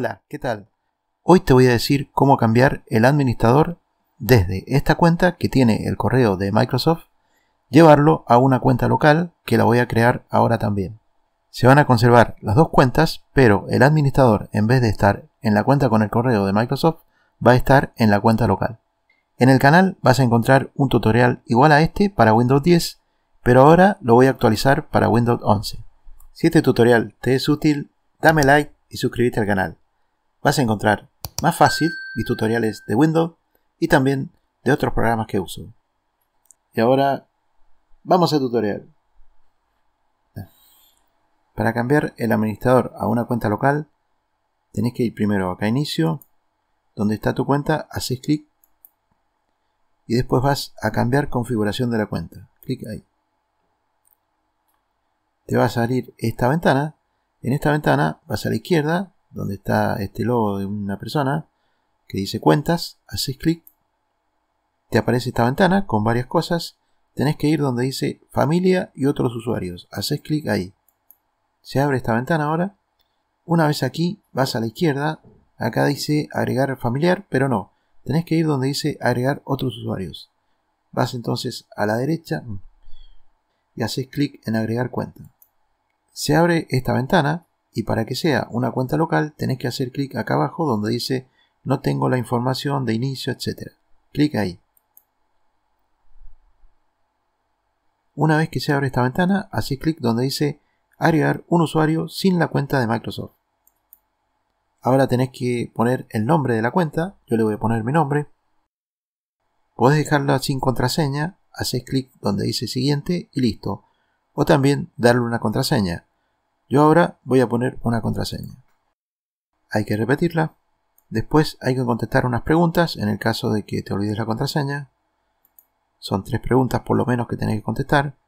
Hola, ¿qué tal? Hoy te voy a decir cómo cambiar el administrador desde esta cuenta que tiene el correo de Microsoft, llevarlo a una cuenta local que la voy a crear ahora también. Se van a conservar las dos cuentas, pero el administrador en vez de estar en la cuenta con el correo de Microsoft, va a estar en la cuenta local. En el canal vas a encontrar un tutorial igual a este para Windows 10, pero ahora lo voy a actualizar para Windows 11. Si este tutorial te es útil, dame like y suscríbete al canal vas a encontrar más fácil mis tutoriales de Windows y también de otros programas que uso. Y ahora vamos al tutorial. Para cambiar el administrador a una cuenta local, tenés que ir primero acá a inicio, donde está tu cuenta, haces clic y después vas a cambiar configuración de la cuenta. Clic ahí. Te va a salir esta ventana. En esta ventana vas a la izquierda donde está este logo de una persona que dice cuentas, haces clic, te aparece esta ventana con varias cosas, tenés que ir donde dice familia y otros usuarios, haces clic ahí. Se abre esta ventana ahora, una vez aquí vas a la izquierda, acá dice agregar familiar, pero no, tenés que ir donde dice agregar otros usuarios. Vas entonces a la derecha y haces clic en agregar cuenta. Se abre esta ventana y para que sea una cuenta local tenés que hacer clic acá abajo donde dice no tengo la información de inicio, etc. Clic ahí. Una vez que se abre esta ventana, haces clic donde dice agregar un usuario sin la cuenta de Microsoft. Ahora tenés que poner el nombre de la cuenta, yo le voy a poner mi nombre. Podés dejarla sin contraseña, haces clic donde dice siguiente y listo. O también darle una contraseña. Yo ahora voy a poner una contraseña. Hay que repetirla. Después hay que contestar unas preguntas en el caso de que te olvides la contraseña. Son tres preguntas por lo menos que tenés que contestar.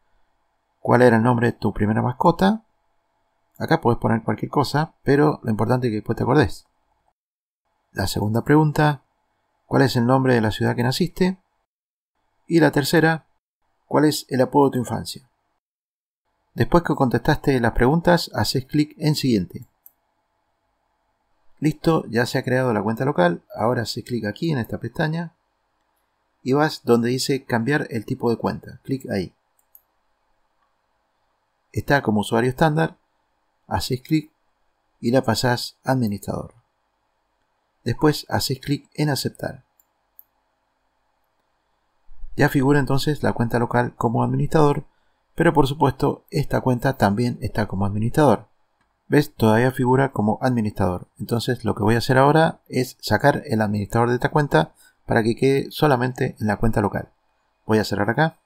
¿Cuál era el nombre de tu primera mascota? Acá puedes poner cualquier cosa, pero lo importante es que después te acordés. La segunda pregunta, ¿cuál es el nombre de la ciudad que naciste? Y la tercera, ¿cuál es el apodo de tu infancia? Después que contestaste las preguntas, haces clic en siguiente. Listo, ya se ha creado la cuenta local. Ahora haces clic aquí en esta pestaña y vas donde dice cambiar el tipo de cuenta. Clic ahí. Está como usuario estándar. Haces clic y la pasas a administrador. Después haces clic en aceptar. Ya figura entonces la cuenta local como administrador pero por supuesto esta cuenta también está como administrador. ¿Ves? Todavía figura como administrador. Entonces lo que voy a hacer ahora es sacar el administrador de esta cuenta para que quede solamente en la cuenta local. Voy a cerrar acá.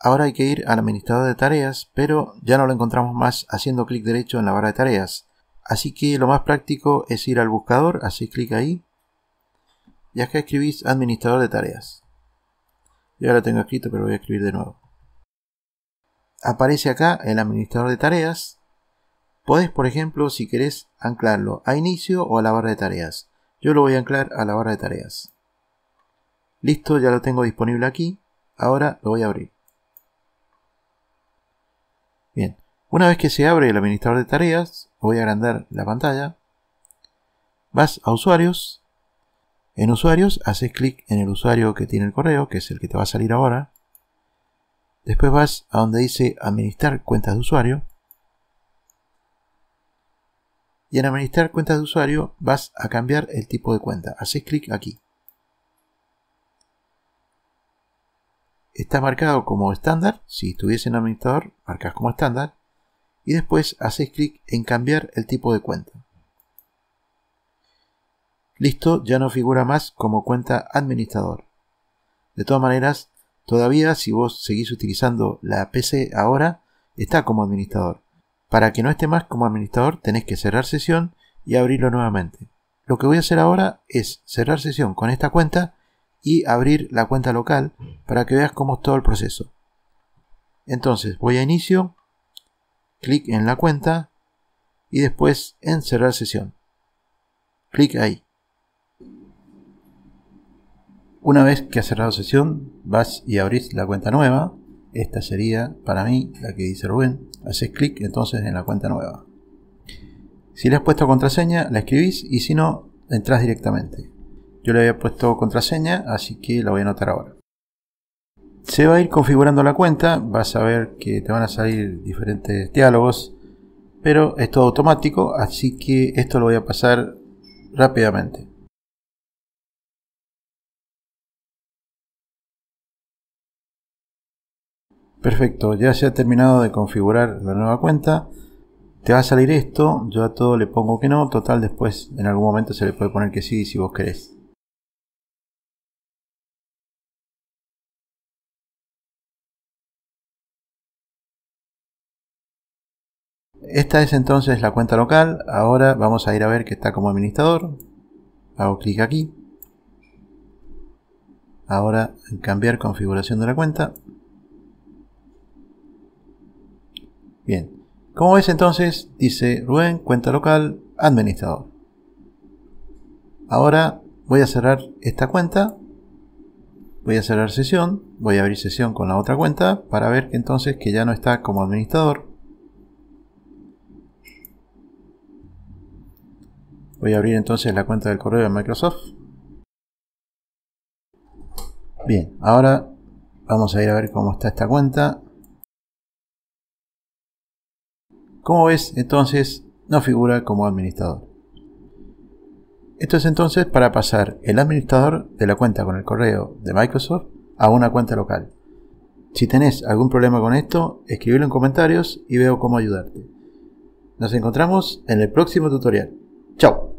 Ahora hay que ir al administrador de tareas, pero ya no lo encontramos más haciendo clic derecho en la barra de tareas. Así que lo más práctico es ir al buscador, hacéis clic ahí y acá escribís administrador de tareas. Yo lo tengo escrito, pero voy a escribir de nuevo aparece acá el administrador de tareas. Podés, por ejemplo, si querés, anclarlo a inicio o a la barra de tareas. Yo lo voy a anclar a la barra de tareas. Listo, ya lo tengo disponible aquí. Ahora lo voy a abrir. Bien, una vez que se abre el administrador de tareas, voy a agrandar la pantalla. Vas a usuarios. En usuarios haces clic en el usuario que tiene el correo, que es el que te va a salir ahora. Después vas a donde dice administrar cuentas de usuario. Y en administrar cuentas de usuario vas a cambiar el tipo de cuenta. Haces clic aquí. Está marcado como estándar. Si estuviese en administrador, marcas como estándar. Y después haces clic en cambiar el tipo de cuenta. Listo, ya no figura más como cuenta administrador. De todas maneras, Todavía si vos seguís utilizando la PC ahora, está como administrador. Para que no esté más como administrador tenés que cerrar sesión y abrirlo nuevamente. Lo que voy a hacer ahora es cerrar sesión con esta cuenta y abrir la cuenta local para que veas cómo es todo el proceso. Entonces voy a inicio, clic en la cuenta y después en cerrar sesión. Clic ahí. Una vez que has cerrado sesión, vas y abrís la cuenta nueva. Esta sería, para mí, la que dice Rubén. Haces clic entonces en la cuenta nueva. Si le has puesto contraseña, la escribís y si no, entras directamente. Yo le había puesto contraseña, así que la voy a anotar ahora. Se va a ir configurando la cuenta, vas a ver que te van a salir diferentes diálogos, pero es todo automático, así que esto lo voy a pasar rápidamente. Perfecto, ya se ha terminado de configurar la nueva cuenta. Te va a salir esto, yo a todo le pongo que no, total después en algún momento se le puede poner que sí si vos querés. Esta es entonces la cuenta local, ahora vamos a ir a ver que está como administrador. Hago clic aquí. Ahora en cambiar configuración de la cuenta. Bien, como ves entonces? Dice Rubén, cuenta local, administrador. Ahora voy a cerrar esta cuenta, voy a cerrar sesión, voy a abrir sesión con la otra cuenta para ver entonces que ya no está como administrador. Voy a abrir entonces la cuenta del correo de Microsoft. Bien, ahora vamos a ir a ver cómo está esta cuenta. Como ves, entonces no figura como administrador. Esto es entonces para pasar el administrador de la cuenta con el correo de Microsoft a una cuenta local. Si tenés algún problema con esto, escribilo en comentarios y veo cómo ayudarte. Nos encontramos en el próximo tutorial. ¡Chao!